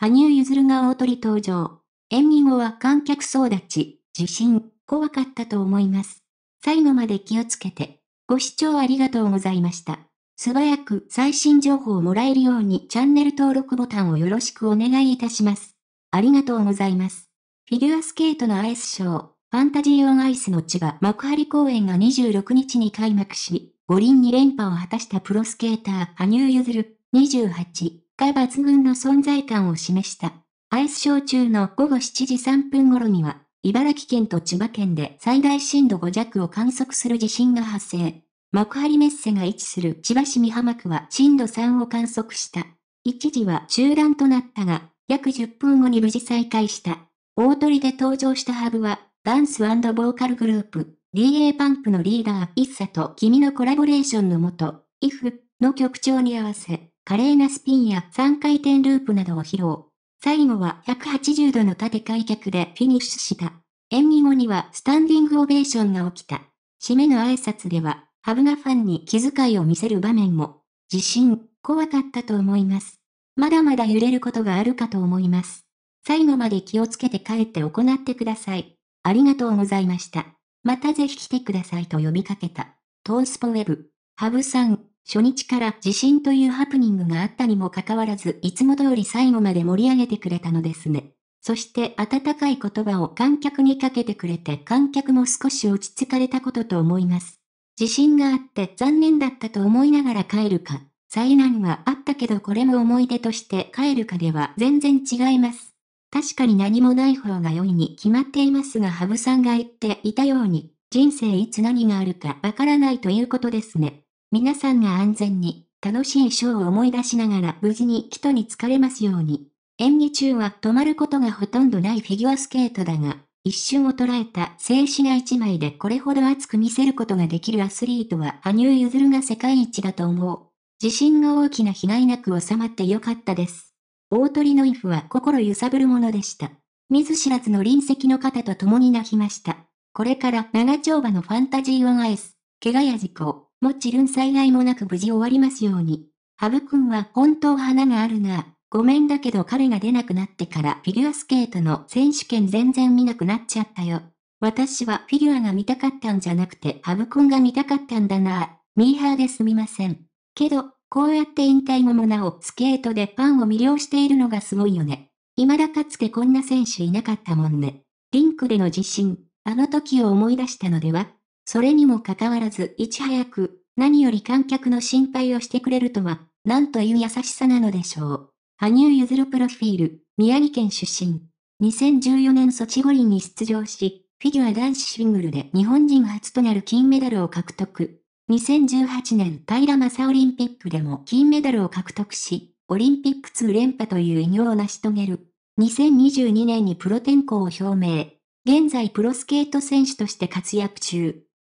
羽生結弦が大鳥登場。演技後は観客総立ち、自信、怖かったと思います。最後まで気をつけて。ご視聴ありがとうございました。素早く最新情報をもらえるようにチャンネル登録ボタンをよろしくお願いいたします。ありがとうございます。フィギュアスケートのアイスショー、ファンタジーオンアイスの千葉幕張公演が26日に開幕し、五輪2連覇を果たしたプロスケーター、羽生結弦、28。が抜群の存在感を示した。アイスショー中の午後7時3分頃には、茨城県と千葉県で最大震度5弱を観測する地震が発生。幕張メッセが位置する千葉市美浜区は震度3を観測した。一時は中断となったが、約10分後に無事再開した。大鳥で登場したハブは、ダンスボーカルグループ、DA パンプのリーダー、イッサと君のコラボレーションのもと、IF の曲調に合わせ、華麗なスピンや3回転ループなどを披露。最後は180度の縦開脚でフィニッシュした。演技後にはスタンディングオベーションが起きた。締めの挨拶では、ハブがファンに気遣いを見せる場面も、自信、怖かったと思います。まだまだ揺れることがあるかと思います。最後まで気をつけて帰って行ってください。ありがとうございました。またぜひ来てくださいと呼びかけた。トースポウェブ。ハブさん、初日から地震というハプニングがあったにもかかわらず、いつも通り最後まで盛り上げてくれたのですね。そして温かい言葉を観客にかけてくれて観客も少し落ち着かれたことと思います。自信があって残念だったと思いながら帰るか、災難はあったけどこれも思い出として帰るかでは全然違います。確かに何もない方が良いに決まっていますが、羽生さんが言っていたように、人生いつ何があるかわからないということですね。皆さんが安全に、楽しいショーを思い出しながら無事に人に疲れますように。演技中は止まることがほとんどないフィギュアスケートだが、一瞬を捉えた静止画一枚でこれほど熱く見せることができるアスリートは羽生結弦が世界一だと思う。自信が大きな被害なく収まってよかったです。大鳥のイフは心揺さぶるものでした。見ず知らずの隣席の方と共に泣きました。これから長丁場のファンタジーンアイス、怪我や事故。もちろん災害もなく無事終わりますように。ハブ君は本当花があるが、ごめんだけど彼が出なくなってからフィギュアスケートの選手権全然見なくなっちゃったよ。私はフィギュアが見たかったんじゃなくてハブ君が見たかったんだなミーハーですみません。けど、こうやって引退後もなおスケートでファンを魅了しているのがすごいよね。未だかつてこんな選手いなかったもんね。リンクでの自信、あの時を思い出したのではそれにもかかわらず、いち早く、何より観客の心配をしてくれるとは、なんという優しさなのでしょう。羽生結弦プロフィール、宮城県出身。2014年ソチ五輪に出場し、フィギュア男子シングルで日本人初となる金メダルを獲得。2018年平正オリンピックでも金メダルを獲得し、オリンピック2連覇という偉業を成し遂げる。2022年にプロ転向を表明。現在プロスケート選手として活躍中。